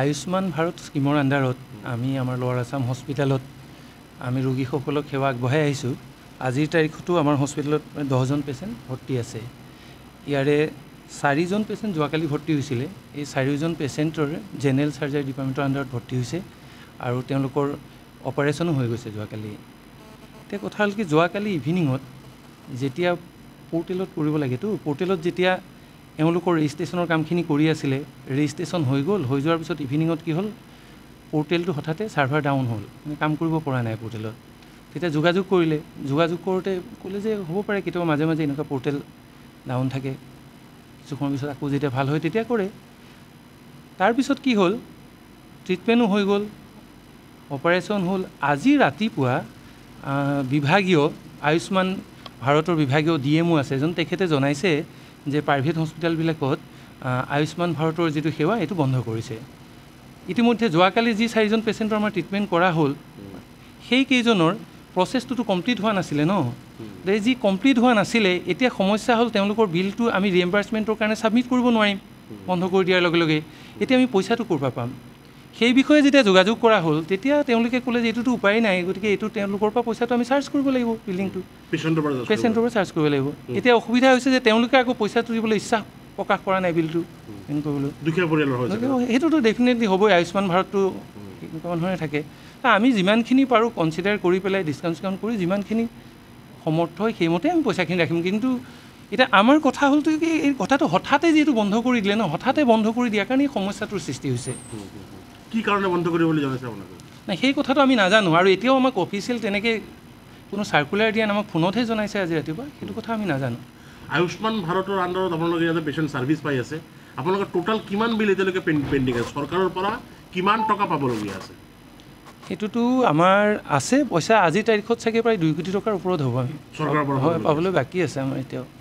আয়ুষ্মান ভাৰত স্কিমৰ আণ্ডাৰত আমি আমাৰ লৱাৰ আছাম হস্পিটেলত আমি ৰোগীসকলক সেৱা আগবঢ়াই আহিছোঁ আজিৰ তাৰিখতো আমাৰ হস্পিটেলত দহজন পেচেণ্ট ভৰ্তি আছে ইয়াৰে চাৰিজন পেচেণ্ট যোৱাকালি ভৰ্তি হৈছিলে এই চাৰিওজন পেচেণ্টৰ জেনেৰেল চাৰ্জাৰী ডিপাৰ্টমেণ্টৰ আণ্ডাৰত ভৰ্তি হৈছে আৰু তেওঁলোকৰ অপাৰেশ্যনো হৈ গৈছে যোৱাকালি এতিয়া কথা হ'ল কি যোৱাকালি ইভিনিঙত যেতিয়া পৰ্টেলত কৰিব লাগেতো পৰ্টেলত যেতিয়া এওঁলোকৰ ৰেজিষ্ট্ৰেশ্যনৰ কামখিনি কৰি আছিলে ৰেজিষ্ট্ৰেশ্যন হৈ গ'ল হৈ যোৱাৰ পিছত ইভিনিঙত কি হ'ল পৰ্টেলটো হঠাতে ছাৰ্ভাৰ ডাউন হ'ল মানে কাম কৰিব পৰা নাই পৰ্টেলত তেতিয়া যোগাযোগ কৰিলে যোগাযোগ কৰোঁতে ক'লে যে হ'ব পাৰে কেতিয়াবা মাজে মাজে এনেকুৱা পৰ্টেল ডাউন থাকে কিছু সময় পিছত আকৌ যেতিয়া ভাল হয় তেতিয়া কৰে তাৰপিছত কি হ'ল ট্ৰিটমেণ্টো হৈ গ'ল অপাৰেশ্যন হ'ল আজি ৰাতিপুৱা বিভাগীয় আয়ুষ্মান ভাৰতৰ বিভাগীয় ডি এম অ' আছে এজন তেখেতে জনাইছে যে প্ৰাইভেট হস্পিটেলবিলাকত আয়ুষ্মান ভাৰতৰ যিটো সেৱা এইটো বন্ধ কৰিছে ইতিমধ্যে যোৱাকালি যি চাৰিজন পেচেণ্টৰ আমাৰ ট্ৰিটমেণ্ট কৰা হ'ল সেইকেইজনৰ প্ৰচেছটোতো কমপ্লিট হোৱা নাছিলে ন গতিকে যি কমপ্লিট হোৱা নাছিলে এতিয়া সমস্যা হ'ল তেওঁলোকৰ বিলটো আমি ৰিএম্বাৰ্চমেণ্টৰ কাৰণে ছাবমিট কৰিব নোৱাৰিম বন্ধ কৰি দিয়াৰ লগে লগে এতিয়া আমি পইচাটো ক'ৰ পৰা পাম সেই বিষয়ে যেতিয়া যোগাযোগ কৰা হ'ল তেতিয়া তেওঁলোকে ক'লে যে এইটোতো উপায় নাই গতিকে এইটো তেওঁলোকৰ পৰা পইচাটো আমি চাৰ্জ কৰিব লাগিব বিল্ডিংটো পেচেণ্টৰ পৰা চাৰ্জ কৰিব লাগিব এতিয়া অসুবিধা হৈছে যে তেওঁলোকে আকৌ পইচা তুলিবলৈ ইচ্ছা প্ৰকাশ কৰা নাই বিলটো সেইটোতো ডেফিনেটলি হ'বই আয়ুষ্মান ভাৰতটো এনেকুৱা মানুহে থাকে আমি যিমানখিনি পাৰোঁ কনচিডাৰ কৰি পেলাই ডিছকাউণ্ট চিকাউণ্ট কৰি যিমানখিনি সমৰ্থ হয় সেইমতে আমি পইচাখিনি ৰাখিম কিন্তু এতিয়া আমাৰ কথা হ'লতো কি এই কথাটো হঠাতে যিহেতু বন্ধ কৰি দিলে ন হঠাতে বন্ধ কৰি দিয়াৰ কাৰণে এই সমস্যাটোৰ সৃষ্টি হৈছে কি কাৰণে বন্ধ কৰিব বুলি জনাইছে আপোনালোকে নাই সেই কথাটো আমি নাজানো আৰু এতিয়াও আমাক অফিচিয়েল তেনেকৈ কোনো চাৰ্কুলাৰ দিয়া নাই আমাক ফোনতহে জনাইছে আজি ৰাতিপুৱা সেইটো কথা আমি নাজানো আয়ুষ্মান ভাৰতৰ আণ্ডাৰত আপোনালোকে ইয়াতে পেচেণ্ট ছাৰ্ভিচ পাই আছে আপোনালোকে টোটেল কিমান বিল এতিয়ালৈকে পেণ্ডিং আছে চৰকাৰৰ পৰা কিমান টকা পাবলগীয়া আছে সেইটোতো আমাৰ আছে পইচা আজিৰ তাৰিখত চাগে প্ৰায় দুই কোটি টকাৰ ওপৰত হ'ব আমি চৰকাৰৰ পৰা হয় পাবলৈ বাকী আছে আমাৰ এতিয়াও